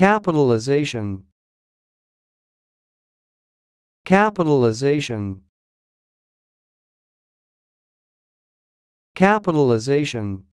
Capitalization Capitalization Capitalization